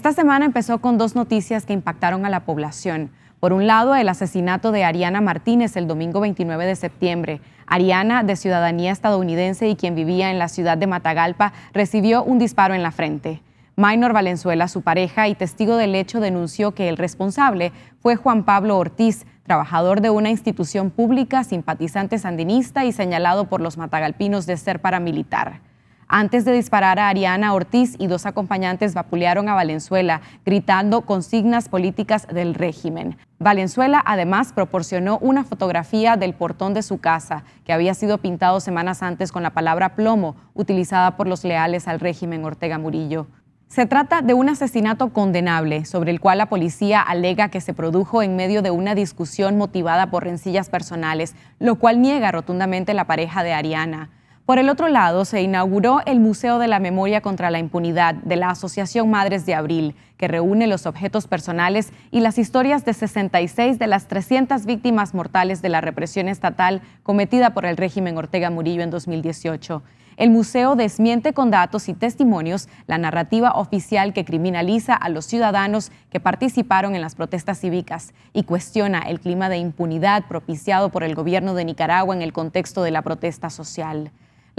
Esta semana empezó con dos noticias que impactaron a la población. Por un lado, el asesinato de Ariana Martínez el domingo 29 de septiembre. Ariana, de ciudadanía estadounidense y quien vivía en la ciudad de Matagalpa, recibió un disparo en la frente. Minor Valenzuela, su pareja y testigo del hecho, denunció que el responsable fue Juan Pablo Ortiz, trabajador de una institución pública, simpatizante sandinista y señalado por los matagalpinos de ser paramilitar. Antes de disparar a Ariana Ortiz y dos acompañantes vapulearon a Valenzuela, gritando consignas políticas del régimen. Valenzuela además proporcionó una fotografía del portón de su casa, que había sido pintado semanas antes con la palabra plomo, utilizada por los leales al régimen Ortega Murillo. Se trata de un asesinato condenable, sobre el cual la policía alega que se produjo en medio de una discusión motivada por rencillas personales, lo cual niega rotundamente la pareja de Ariana. Por el otro lado, se inauguró el Museo de la Memoria contra la Impunidad de la Asociación Madres de Abril, que reúne los objetos personales y las historias de 66 de las 300 víctimas mortales de la represión estatal cometida por el régimen Ortega Murillo en 2018. El museo desmiente con datos y testimonios la narrativa oficial que criminaliza a los ciudadanos que participaron en las protestas cívicas y cuestiona el clima de impunidad propiciado por el gobierno de Nicaragua en el contexto de la protesta social.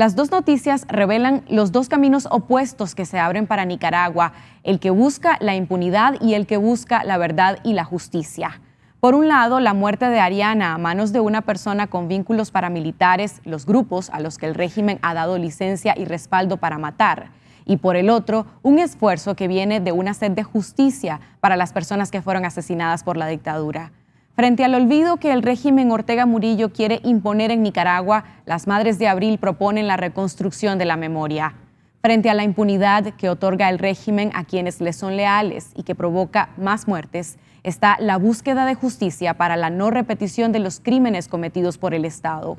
Las dos noticias revelan los dos caminos opuestos que se abren para Nicaragua, el que busca la impunidad y el que busca la verdad y la justicia. Por un lado, la muerte de Ariana a manos de una persona con vínculos paramilitares, los grupos a los que el régimen ha dado licencia y respaldo para matar. Y por el otro, un esfuerzo que viene de una sed de justicia para las personas que fueron asesinadas por la dictadura. Frente al olvido que el régimen Ortega Murillo quiere imponer en Nicaragua, las Madres de Abril proponen la reconstrucción de la memoria. Frente a la impunidad que otorga el régimen a quienes le son leales y que provoca más muertes, está la búsqueda de justicia para la no repetición de los crímenes cometidos por el Estado.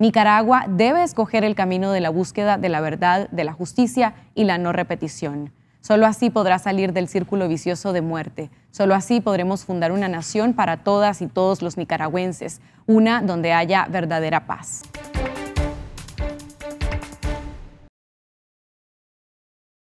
Nicaragua debe escoger el camino de la búsqueda de la verdad, de la justicia y la no repetición. Solo así podrá salir del círculo vicioso de muerte. Solo así podremos fundar una nación para todas y todos los nicaragüenses, una donde haya verdadera paz.